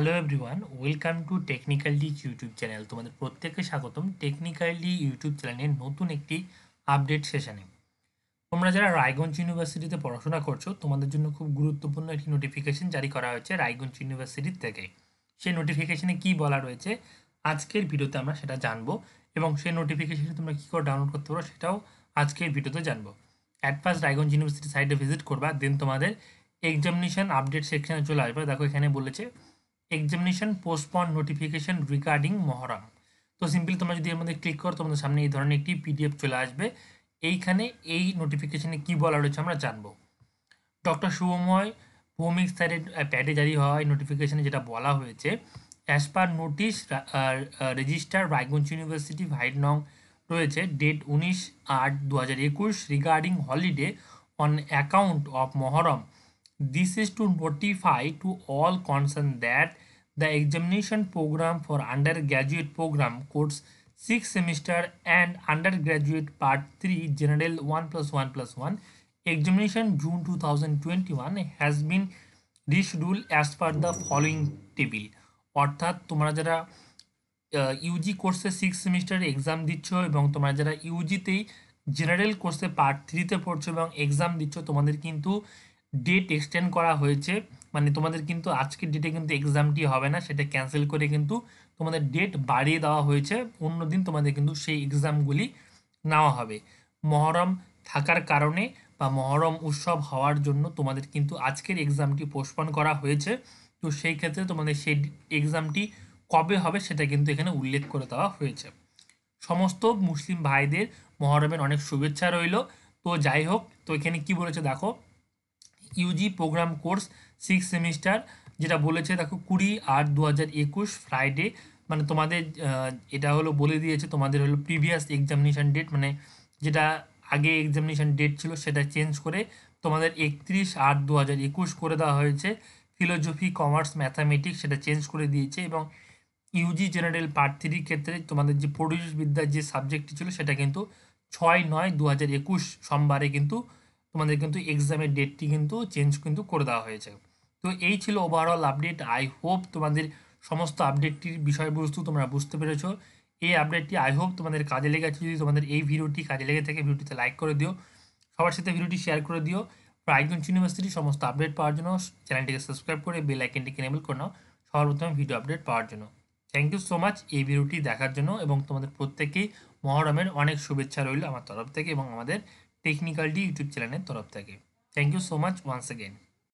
hello everyone welcome to technically YouTube channel তোমাদের প্রত্যেককে স্বাগতম টেকনিক্যালি ইউটিউব চ্যানেলের নতুন একটি আপডেট সেশানে তোমরা যারা রায়গঞ্জ ইউনিভার্সিটিতে পড়াশোনা করছো তোমাদের জন্য খুব গুরুত্বপূর্ণ একটি নোটিফিকেশন জারি করা হয়েছে রায়গঞ্জ ইউনিভার্সিটির থেকে সেই নোটিফিকেশানে কি বলা রয়েছে আজকের ভিডিওতে আমরা সেটা জানবো এবং সেই নোটিফিকেশনে তোমরা কী করে ডাউনলোড করতে পারো সেটাও আজকের ভিডিওতে জানবো অ্যাট ফার্স্ট রায়গঞ্জ ইউনিভার্সিটি সাইটে ভিজিট করবা দেন তোমাদের এক্সামিনেশান আপডেট সেকশানে চলে আসবে দেখো এখানে বলেছে examination postpone notification regarding Muharram তো সিম্পল তোমরা যদি এর মধ্যে ক্লিক করো তোমাদের সামনে এই ধরনের একটি পিডিএফ চলে আসবে এইখানে এই নোটিফিকেশানে কী বলা রয়েছে আমরা জানবো ডক্টর শুভময় ভৌমিক স্যারের প্যাডে জারি হয় নোটিফিকেশানে যেটা বলা হয়েছে as per notice registrar Raiganj university vide নং রয়েছে ডেট উনিশ আট দু হাজার একুশ regarding holiday on account of Muharram This is to notify to all concerned that the examination program for undergraduate program course six semester and undergraduate part three general one plus one plus one examination June 2021 has been rescheduled as per the following table অর্থাৎ তোমরা যারা Yuji কোর্সে six semester exam দিচ্ছ এবং তোমরা যারা ইউজিতেই general কোর্সে part থ্রিতে পড়ছো এবং এক্সাম দিচ্ছ তোমাদের কিন্তু ডেট এক্সটেন্ড করা হয়েছে মানে তোমাদের কিন্তু আজকের ডেটে কিন্তু এক্সামটি হবে না সেটা ক্যান্সেল করে কিন্তু তোমাদের ডেট বাড়িয়ে দেওয়া হয়েছে অন্য দিন তোমাদের কিন্তু সেই এক্সামগুলি নেওয়া হবে মহরম থাকার কারণে বা মহরম উৎসব হওয়ার জন্য তোমাদের কিন্তু আজকের এক্সামটি পোস্টপন করা হয়েছে তো সেই ক্ষেত্রে তোমাদের সেই এক্সামটি কবে হবে সেটা কিন্তু এখানে উল্লেখ করে দেওয়া হয়েছে সমস্ত মুসলিম ভাইদের মহরমের অনেক শুভেচ্ছা রইল তো যাই হোক তো এখানে কি বলেছে দেখো UG program course six semester যেটা বলেছে দেখো কুড়ি আট দু হাজার একুশ ফ্রাইডে মানে তোমাদের এটা হলো বলে দিয়েছে তোমাদের হলো প্রিভিয়াস এক্সামিনেশান ডেট মানে যেটা আগে এক্সামিনেশান ডেট ছিল সেটা চেঞ্জ করে তোমাদের একত্রিশ আট দু হাজার একুশ করে দেওয়া হয়েছে ফিলোজফি কমার্স ম্যাথামেটিক্স সেটা চেঞ্জ করে দিয়েছে এবং ইউজি জেনারেল পার্ট থ্রির ক্ষেত্রে তোমাদের যে পরিবেশবিদ্যার যে সাবজেক্টটি ছিল সেটা কিন্তু ছয় নয় দু হাজার একুশ সোমবারে কিন্তু তোমাদের কিন্তু এক্সামের ডেটটি কিন্তু চেঞ্জ কিন্তু করে দেওয়া হয়েছে তো এই ছিল ওভারঅল আপডেট আই হোপ তোমাদের সমস্ত আপডেটটির বিষয়বস্তু তোমরা বুঝতে পেরেছো এই আপডেটটি আই হোপ তোমাদের কাজে লেগেছে যদি তোমাদের এই ভিডিওটি কাজে লেগে থাকে ভিডিওটিতে লাইক করে দিও সবার সাথে ভিডিওটি শেয়ার করে দিও প্রাইজন ইউনিভার্সিটির সমস্ত আপডেট পাওয়ার জন্য চ্যানেলটিকে সাবস্ক্রাইব করে বেল আইকনটিকে এনেবল করে নাও সবার প্রথমে ভিডিও আপডেট পাওয়ার জন্য থ্যাংক ইউ সো মাচ এই ভিডিওটি দেখার জন্য এবং তোমাদের প্রত্যেকেই মহরমের অনেক শুভেচ্ছা রইল আমার তরফ থেকে এবং আমাদের টেকনিক্যালটি ইউটিউব চ্যানেলের তরফ থেকে thank you so much once again